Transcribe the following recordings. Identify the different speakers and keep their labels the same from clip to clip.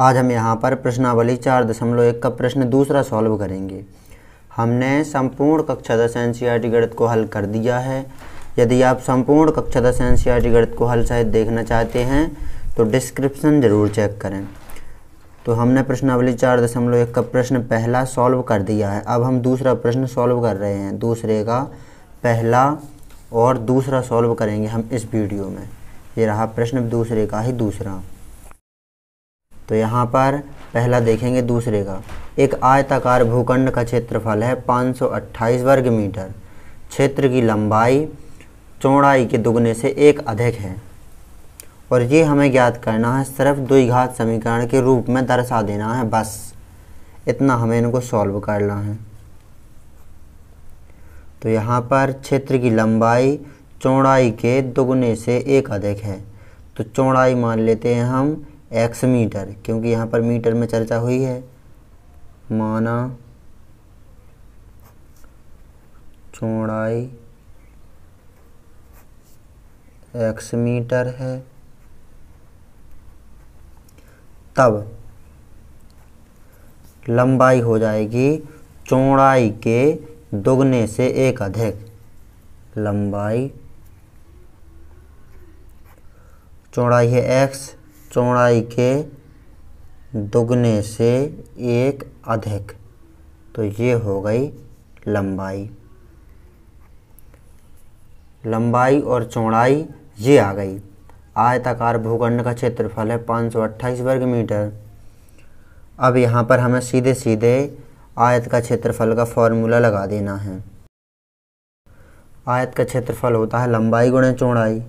Speaker 1: आज हम यहाँ पर प्रश्नावली चार दशमलव एक का प्रश्न दूसरा सॉल्व करेंगे हमने संपूर्ण कक्षा दस एन सी गणित को हल कर दिया है यदि आप संपूर्ण कक्षा दस एन सी गणित को हल सहित देखना चाहते हैं तो डिस्क्रिप्शन ज़रूर चेक करें तो हमने प्रश्नावली चार दशमलव एक का प्रश्न पहला सॉल्व कर दिया है अब हम दूसरा प्रश्न सॉल्व कर रहे हैं दूसरे का पहला और दूसरा सॉल्व करेंगे हम इस वीडियो में ये रहा प्रश्न दूसरे का ही दूसरा तो यहाँ पर पहला देखेंगे दूसरे का एक आयताकार भूखंड का क्षेत्रफल है 528 वर्ग मीटर क्षेत्र की लंबाई चौड़ाई के दुगने से एक अधिक है और ये हमें ज्ञात करना है सिर्फ द्विघात समीकरण के रूप में दर्शा देना है बस इतना हमें इनको सॉल्व करना है तो यहाँ पर क्षेत्र की लंबाई चौड़ाई के दुगने से एक अधिक है तो चौड़ाई मान लेते हैं हम एक्स मीटर क्योंकि यहाँ पर मीटर में चर्चा हुई है माना चौड़ाई एक्स मीटर है तब लंबाई हो जाएगी चौड़ाई के दोगुने से एक अधिक लंबाई चौड़ाई है एक्स चौड़ाई के दुगने से एक अधिक तो ये हो गई लंबाई लंबाई और चौड़ाई ये आ गई आयताकार भूखंड का क्षेत्रफल है पाँच वर्ग मीटर अब यहाँ पर हमें सीधे सीधे आयत का क्षेत्रफल का फॉर्मूला लगा देना है आयत का क्षेत्रफल होता है लंबाई गुणे चौड़ाई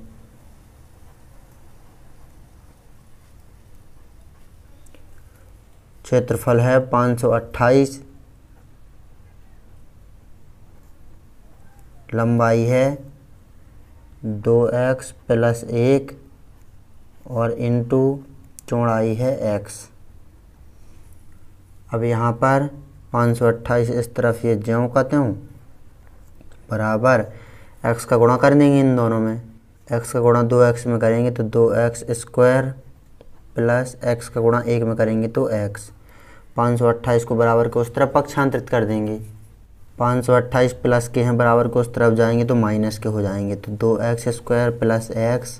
Speaker 1: क्षेत्रफल है 528 लंबाई है दो एक्स प्लस एक और इनटू चौड़ाई है एक्स अब यहाँ पर 528 इस तरफ ये ज्यों का त्यों बराबर एक्स का गुणा कर देंगे इन दोनों में एक्स का गुणा दो एक्स में करेंगे तो दो एक्स स्क्वायर प्लस एक्स का गुणा एक में करेंगे तो एक्स पाँच सौ अट्ठाईस को बराबर के उस तरफ पक्षांतरित कर देंगे पाँच सौ अट्ठाईस प्लस के हैं बराबर को उस तरफ जाएंगे तो माइनस के हो जाएंगे तो दो x square plus x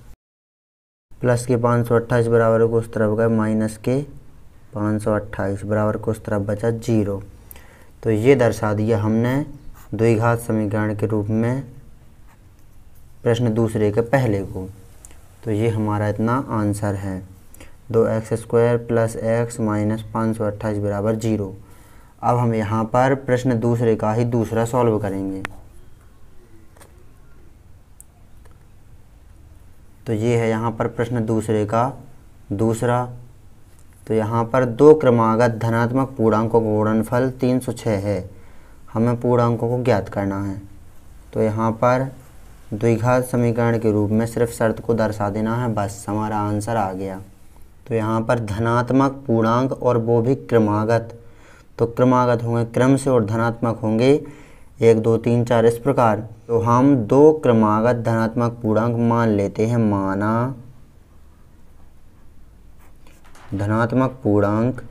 Speaker 1: plus के पाँच सौ अट्ठाईस बराबर को उस तरफ गए माइनस के पाँच सौ अट्ठाईस बराबर को उस तरफ बचा जीरो तो ये दर्शा दिया हमने द्विघात समीकरण के रूप में प्रश्न दूसरे के पहले को तो ये हमारा इतना आंसर है दो x square plus x minus पाँच सौ अट्ठाईस बराबर जीरो अब हम यहाँ पर प्रश्न दूसरे का ही दूसरा सॉल्व करेंगे तो ये है यहाँ पर प्रश्न दूसरे का दूसरा तो यहाँ पर दो क्रमागत धनात्मक पूर्णांकों का गुणनफल तीन सौ छः है हमें पूर्णांकों को ज्ञात करना है तो यहाँ पर द्विघात समीकरण के रूप में सिर्फ शर्त को दर्शा देना है बस हमारा आंसर आ गया तो यहाँ पर धनात्मक पूर्णांक और वो भी क्रमागत तो क्रमागत होंगे क्रम से और धनात्मक होंगे एक दो तीन चार इस प्रकार तो हम दो क्रमागत धनात्मक पूर्णांक मान लेते हैं माना धनात्मक पूर्णांक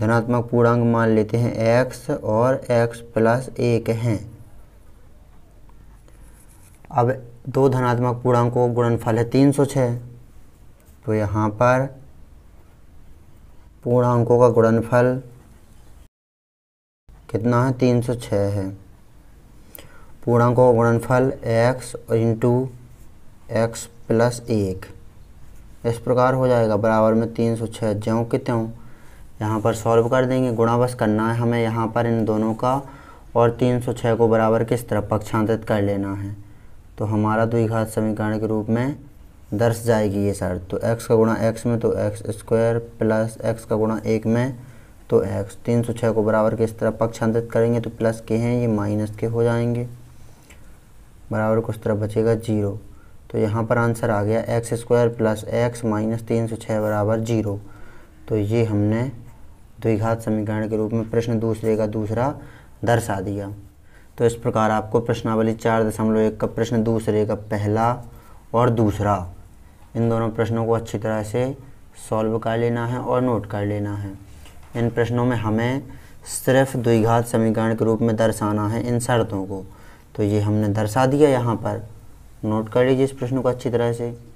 Speaker 1: धनात्मक पूर्णांक मान लेते हैं x और x प्लस एक हैं अब दो धनात्मक पूर्णांकों का गुणनफल है तीन सौ छः तो यहाँ पर पूर्णांकों का गुणनफल कितना है तीन सौ छः है पूर्णांकों का गुणनफल एक्स इंटू एक्स प्लस एक इस प्रकार हो जाएगा बराबर में तीन सौ छः ज्यों के त्यों यहाँ पर सॉल्व कर देंगे गुणा बस करना है हमें यहाँ पर इन दोनों का और तीन सौ छः को बराबर किस तरह पक्षांतरित कर लेना है तो हमारा द्विघात समीकरण के रूप में दर्श जाएगी ये साइड तो एक्स का गुणा एक्स में तो एक्स स्क्वायर प्लस एक्स का गुणा एक में तो एक्स तीन सौ छः को बराबर के इस तरह पक्षांतरित करेंगे तो प्लस के हैं ये माइनस के हो जाएंगे बराबर को उस तरह बचेगा जीरो तो यहाँ पर आंसर आ गया x square plus x minus तीन सौ छः बराबर जीरो तो ये हमने द्विघात समीकरण के रूप में प्रश्न दूसरे का दूसरा दर्शा दिया तो इस प्रकार आपको प्रश्नावली चार दशमलव एक का प्रश्न दूसरे का पहला और दूसरा इन दोनों प्रश्नों को अच्छी तरह से सॉल्व कर लेना है और नोट कर लेना है इन प्रश्नों में हमें सिर्फ द्विघात समीकरण के रूप में दर्शाना है इन शर्तों को तो ये हमने दर्शा दिया यहाँ पर नोट कर लीजिए इस प्रश्न को अच्छी तरह से